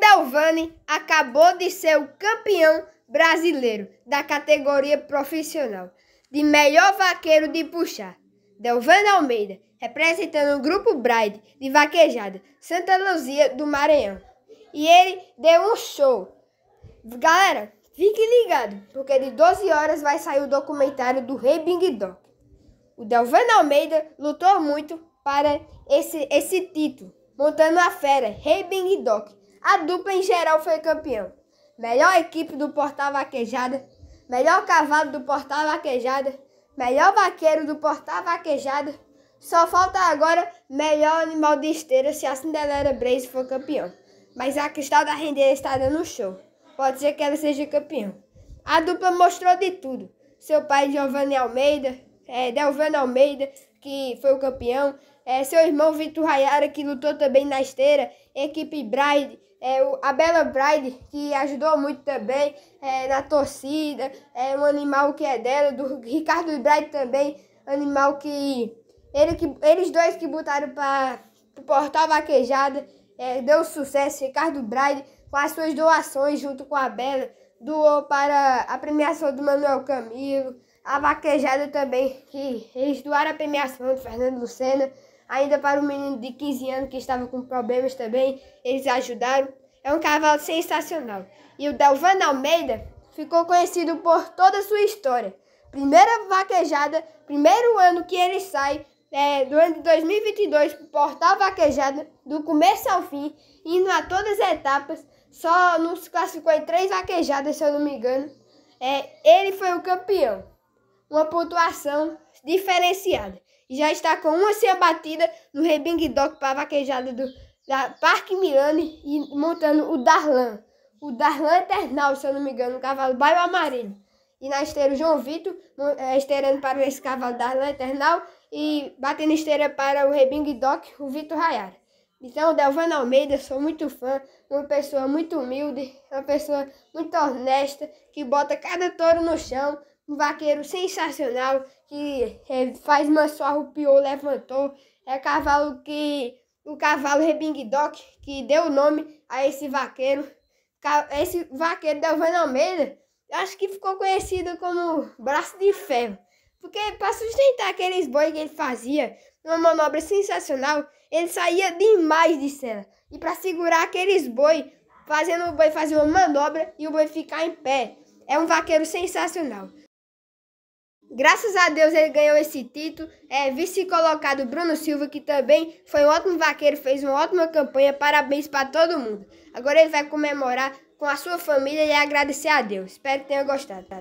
Delvani acabou de ser o campeão brasileiro da categoria profissional de melhor vaqueiro de puxar. Delvani Almeida, representando o grupo Bride de vaquejada Santa Luzia do Maranhão. E ele deu um show. Galera, fique ligado, porque de 12 horas vai sair o documentário do Rei Bing Dog. O Delvane Almeida lutou muito para esse, esse título, montando a fera Rei Bing Dog a dupla em geral foi campeã. Melhor equipe do Portal Vaquejada, melhor cavalo do Portal Vaquejada, melhor vaqueiro do Portal Vaquejada. Só falta agora melhor animal de esteira se a Cinderela Brace for campeã. Mas a Cristal da Rendeira está dando show. Pode ser que ela seja campeã. A dupla mostrou de tudo. Seu pai, Giovanni Almeida, é, Delvano Almeida, que foi o campeão, é, seu irmão Vitor Rayara, que lutou também na esteira, equipe Bride, é, a Bela Bride, que ajudou muito também é, na torcida, é um animal que é dela, do Ricardo Bride também, animal que, ele que eles dois que botaram para o Portal Vaquejada, é, deu sucesso, Ricardo Bride, com as suas doações junto com a Bela, doou para a premiação do Manuel Camilo, a vaquejada também, que eles doaram a premiação do Fernando Lucena, Ainda para o um menino de 15 anos que estava com problemas também, eles ajudaram. É um cavalo sensacional. E o Dalvan Almeida ficou conhecido por toda a sua história. Primeira vaquejada, primeiro ano que ele sai, é, de 2022, portal vaquejada, do começo ao fim, indo a todas as etapas, só nos classificou em três vaquejadas, se eu não me engano. É, ele foi o campeão. Uma pontuação diferenciada e já está com uma ceia batida no Rebing Dock para a vaquejada do da Parque Milani e montando o Darlan. O Darlan Eternal, se eu não me engano, um cavalo baio amarelo. E na esteira o João Vitor, é, esteirando para esse cavalo Darlan Eternal e batendo esteira para o Rebing Dock, o Vitor Rayara. Então, o Delvan Almeida, sou muito fã, uma pessoa muito humilde, uma pessoa muito honesta, que bota cada touro no chão, um vaqueiro sensacional que é, faz manso, arrupiou, levantou. É cavalo que. O cavalo Doc que deu o nome a esse vaqueiro. Esse vaqueiro Delvano Almeida, eu acho que ficou conhecido como braço de ferro. Porque para sustentar aqueles bois que ele fazia, uma manobra sensacional, ele saía demais de cena. E para segurar aqueles bois fazendo o boi fazer uma manobra e o boi ficar em pé. É um vaqueiro sensacional. Graças a Deus ele ganhou esse título. É vice-colocado Bruno Silva, que também foi um ótimo vaqueiro, fez uma ótima campanha. Parabéns para todo mundo. Agora ele vai comemorar com a sua família e agradecer a Deus. Espero que tenha gostado.